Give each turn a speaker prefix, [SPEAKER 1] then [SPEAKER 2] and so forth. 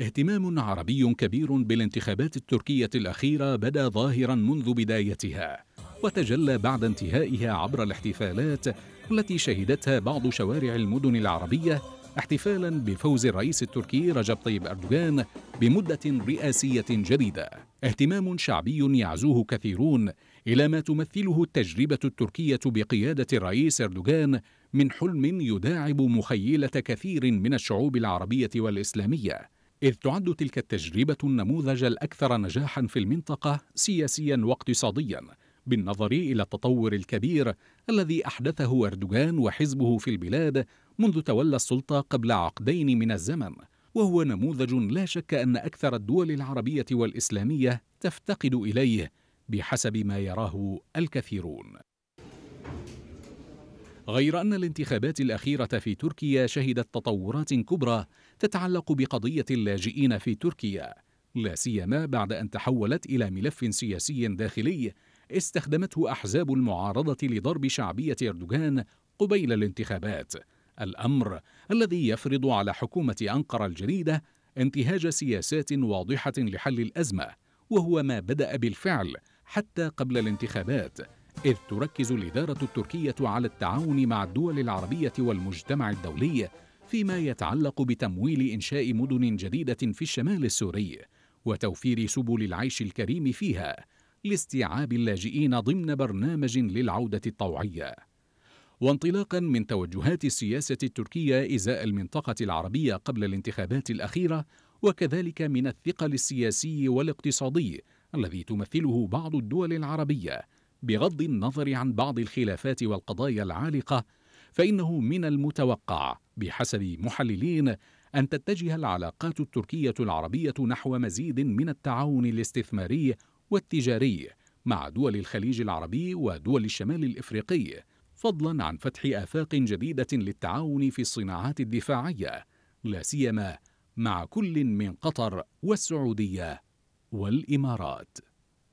[SPEAKER 1] اهتمام عربي كبير بالانتخابات التركية الأخيرة بدا ظاهرا منذ بدايتها وتجلى بعد انتهائها عبر الاحتفالات التي شهدتها بعض شوارع المدن العربية احتفالا بفوز الرئيس التركي رجب طيب أردوغان بمدة رئاسية جديدة اهتمام شعبي يعزوه كثيرون إلى ما تمثله التجربة التركية بقيادة الرئيس أردوغان من حلم يداعب مخيلة كثير من الشعوب العربية والإسلامية إذ تعد تلك التجربة النموذج الأكثر نجاحا في المنطقة سياسيا واقتصاديا بالنظر إلى التطور الكبير الذي أحدثه أردوغان وحزبه في البلاد منذ تولى السلطة قبل عقدين من الزمن وهو نموذج لا شك أن أكثر الدول العربية والإسلامية تفتقد إليه بحسب ما يراه الكثيرون غير أن الانتخابات الأخيرة في تركيا شهدت تطورات كبرى تتعلق بقضية اللاجئين في تركيا لا سيما بعد أن تحولت إلى ملف سياسي داخلي استخدمته أحزاب المعارضة لضرب شعبية أردوغان قبيل الانتخابات الأمر الذي يفرض على حكومة أنقرة الجديدة انتهاج سياسات واضحة لحل الأزمة وهو ما بدأ بالفعل حتى قبل الانتخابات إذ تركز الإدارة التركية على التعاون مع الدول العربية والمجتمع الدولي فيما يتعلق بتمويل إنشاء مدن جديدة في الشمال السوري وتوفير سبل العيش الكريم فيها لاستيعاب اللاجئين ضمن برنامج للعودة الطوعية. وانطلاقا من توجهات السياسة التركية إزاء المنطقة العربية قبل الانتخابات الأخيرة وكذلك من الثقل السياسي والاقتصادي الذي تمثله بعض الدول العربية بغض النظر عن بعض الخلافات والقضايا العالقة فإنه من المتوقع بحسب محللين أن تتجه العلاقات التركية العربية نحو مزيد من التعاون الاستثماري والتجاري مع دول الخليج العربي ودول الشمال الإفريقي فضلا عن فتح آفاق جديدة للتعاون في الصناعات الدفاعية لا سيما مع كل من قطر والسعودية والإمارات